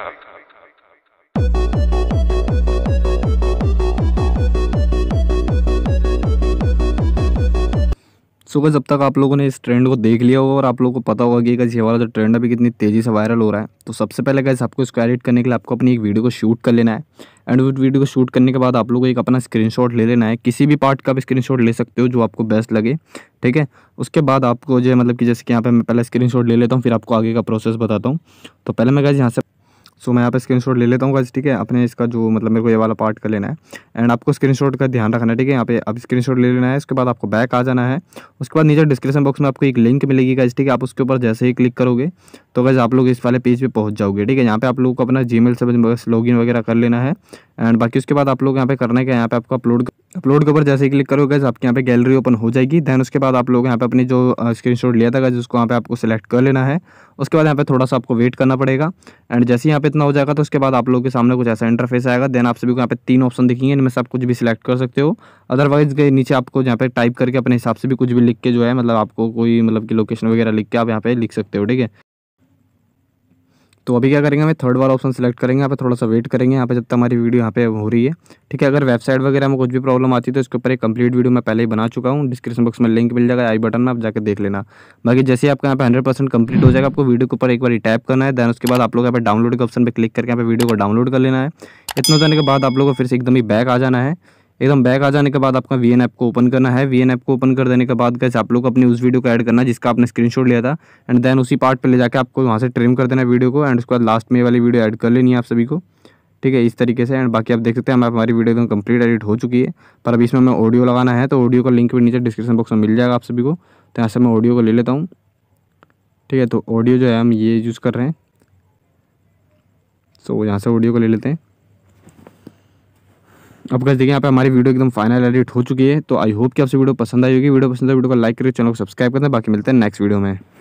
सो so, जब तक आप लोगों ने इस ट्रेंड को देख लिया होगा और आप लोगों को पता होगा कि गैस ये वाला जो ट्रेंड अभी कितनी तेज़ी से वायरल हो रहा है तो सबसे पहले गैस आपको इसको एडिट करने के लिए आपको अपनी एक वीडियो को शूट कर लेना है एंड उस वीडियो को शूट करने के बाद आप लोगों को एक अपना स्क्रीनशॉट ले लेना है किसी भी पार्ट का आप स्क्रीन ले सकते हो जो आपको बेस्ट लगे ठीक है उसके बाद आपको जो है मतलब कि जैसे कि यहाँ पर मैं पहले स्क्रीन ले लेता हूँ फिर आपको आगे का प्रोसेस बताता हूँ तो पहले मैं गैस यहाँ से सो मैं यहाँ पे स्क्रीन ले लेता हूँ गाइज ठीक है अपने इसका जो मतलब मेरे को ये वाला पार्ट कर लेना है एंड आपको स्क्रीन का ध्यान रखना है ठीक है यहाँ पे अब स्क्रीन ले लेना है उसके बाद आपको बैक आ जाना है उसके बाद नीचे डिस्क्रिप्शन बॉक्स में आपको एक लिंक मिलेगी गाइज ठीक है आप उसके ऊपर जैसे ही क्लिक करोगे तो गाइज आप लोग इस वाले पेज पर पहुँच जाओगे ठीक है यहाँ पे आप लोग को अपना जी मेल से बस लॉगिन वगैरह कर लेना है एंड बाकी उसके बाद आप लोग यहाँ पे करना है यहाँ पे आपको अपलोड अपलोड के ऊपर जैसे ही क्लिक करोगे आपके यहाँ पे गैलरी ओपन हो जाएगी दैन उसके बाद आप लोग यहाँ पे अपनी जो स्क्रीनशॉट लिया था जिसको यहाँ पे आपको सेलेक्ट कर लेना है उसके बाद यहाँ पे थोड़ा सा आपको वेट करना पड़ेगा एंड जैसे यहाँ पे इतना हो जाएगा तो उसके बाद आप लोगों के सामने कुछ ऐसा इंटरफेस आएगा देन आप सभी को यहाँ पे तीन ऑप्शन दिखेंगे इनमें से आप कुछ भी सिलेक्ट कर सकते हो अदरवाइज के नीचे आपको यहाँ पे टाइप करके अपने हिसाब से भी कुछ भी लिख के जो है मतलब आपको कोई मतलब कि लोकेशन वगैरह लिख के आप यहाँ पे लिख सकते हो ठीक है तो अभी क्या करेंगे हमें थर्ड वाला ऑप्शन सेलेक्ट करेंगे यहाँ पे थोड़ा सा वेट करेंगे यहाँ पे जब तक हमारी वीडियो यहाँ पे हो रही है ठीक है अगर वेबसाइट वगैरह में कुछ भी प्रॉब्लम आती है तो इसके ऊपर एक कंप्लीट वीडियो मैं पहले ही बना चुका हूँ डिस्क्रिप्शन बॉक्स में लिंक मिल जाएगा आई बटन में आप जाकर देख लेना बाकी जैसे आपके आपका यहाँ पे हंड्रेड परसेंट कंप्लीट हो जाएगा आपको वीडियो के ऊपर एक बार टैप करना है दैन उसके बाद आप लोग यहाँ पर डाउनलोड के ऑप्शन पर क्लिक करके यहाँ पर वीडियो को डाउनलोड कर लेना है इतना जाने के बाद आप लोग को फिर से एकदम ही बैक आ जाना है एकदम बैक आ जाने के बाद आपका वी ऐप को ओपन करना है वी ऐप को ओपन कर देने के बाद कैसे आप लोग अपनी उस वीडियो को ऐड करना जिसका आपने स्क्रीनशॉट लिया था एंड देन उसी पार्ट पर ले जाकर आपको वहाँ से ट्रिम कर देना है वीडियो को एंड उसके बाद लास्ट में वाली वीडियो ऐड कर लेनी है आप सभी को ठीक है इस तरीके से एंड बाकी आप देख सकते हैं हमारी वीडियो एकदम कंप्लीट एडिट हो चुकी है पर अभी इसमें हमें ऑडियो लगाना है तो ऑडियो का लिंक भी नीचे डिस्क्रिप्शन बॉक्स में मिल जाएगा आप सभी को तो यहाँ से मैं ऑडियो को ले लेता हूँ ठीक है तो ऑडियो जो है हम ये यूज़ कर रहे हैं सो यहाँ से ऑडियो को ले लेते हैं अब कैसे देखिए यहाँ पे हमारी वीडियो एकदम फाइनल एडिट हो चुकी है तो आई होप कि आपसे वीडियो पसंद आई होगी वीडियो पसंद है तो वीडियो को लाइक करें चैनल को सब्सक्राइब करें बाकी मिलते हैं नेक्स्ट वीडियो में